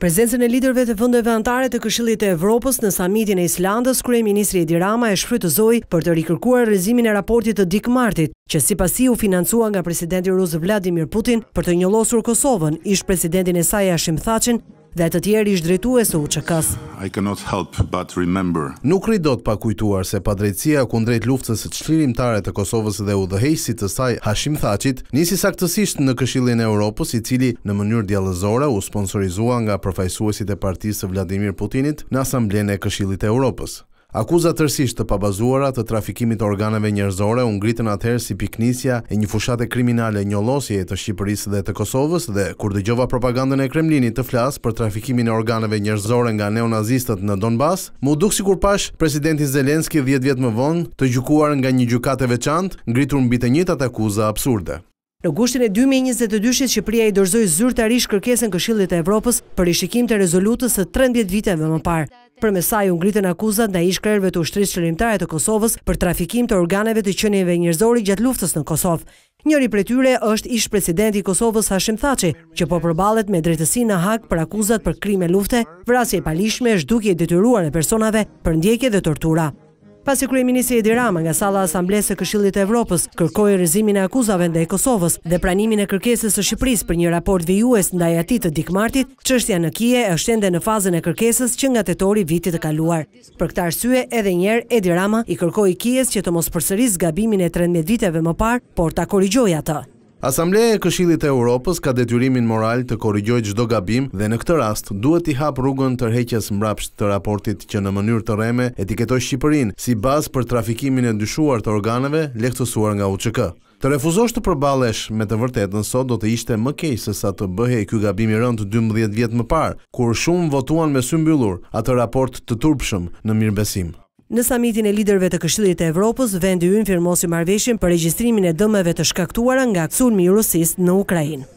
Prezencën e liderëve të vendeve anëtare të Këshillit të Evropës në samitin e Islandës, kryeministri Edi Rama e shfrytëzoi për të rikërkuar rezimin e raportit të Dick Martit, që sipas i u financua nga presidenti rus Vladimir Putin për të njollosur Kosovën, ish presidentin e saj Hashim Thaçin, dhe të tjerë ish drejtu UÇK-s. I cannot help but remember. Nuk ri pa kujtuar se drejtësia kundrejt luftës së çlirimtare të Kosovës dhe udhëheqësit të saj Hashim Thaçit nisi saktësisht në Këshillin e Evropës, i cili në mënyrë diallëzore u sponsorizua nga përfaqësuesit e partisë së Vladimir Putinit në Asamblene e Këshillit e Evropës. Akuzat tërsisht të pabazuara të trafikimit të organeve njerëzore u ngritën atëherë si piknisja e një fushate kriminale e të Shqipërisë dhe të Kosovës dhe kur dëgjova propagandën e Kremlinit të flas për trafikimin e organeve njerëzore nga neonazistët në Donbas, mu duk sikur pash presidenti Zelenski 10 vjet më vonë të gjykuar nga një gjykatë veçantë, ngritur mbi të njëjtat akuza absurde. Në gushtin e 2022 Shqipëria i dorëzoi zyrtarisht kërkesën Këshillit të Evropës për rishikim të rezolutës së 13 viteve më parë për mesaj u ngritën akuzat në ishkrerve të ushtrisë qëllimtare të Kosovës për trafikim të organeve të qënjeve njërzori gjatë luftës në Kosovë. Njëri për tyre është ish presidenti Kosovës Hashim Thaci, që po përbalet me drejtësi në hak për akuzat për krime lufte, vrasje e palishme, shduki e detyruar e personave për ndjekje dhe tortura pasi kryeministri Edi Rama nga salla e Asamblesë së Këshillit të Evropës kërkoi rrëzimin e akuzave ndaj Kosovës dhe pranimin e kërkesës së Shqipërisë për një raport vijues ndaj atit të Dikmartit, çështja në Kije është ende në fazën e kërkesës që nga tetori vitit të kaluar. Për këtë arsye, edhe një herë Edi Rama i kërkoi Kijes që të mos përsërisë gabimin e 13 viteve më parë, por ta korrigjojë atë. Asamblea e Këshillit e Europës ka detyrimin moral të korrigjojë çdo gabim dhe në këtë rast duhet i hap rrugën tërheqjes mbrapsht të raportit që në mënyrë të rreme etiketoi Shqipërinë si bazë për trafikimin e dyshuar të organeve lehtësuar nga UÇK. Të refuzosh të përballesh me të vërtetën sot do të ishte më keq se sa të bëhej ky gabim i rënd 12 vjet më parë, kur shumë votuan me sy mbyllur atë raport të turpshëm në mirëbesim. Në samitin e liderve të Këshillit të Evropës, vendi ynë firmosi marrëveshjen për regjistrimin e dëmeve të shkaktuara nga sulmi i Rusisë në Ukrainë.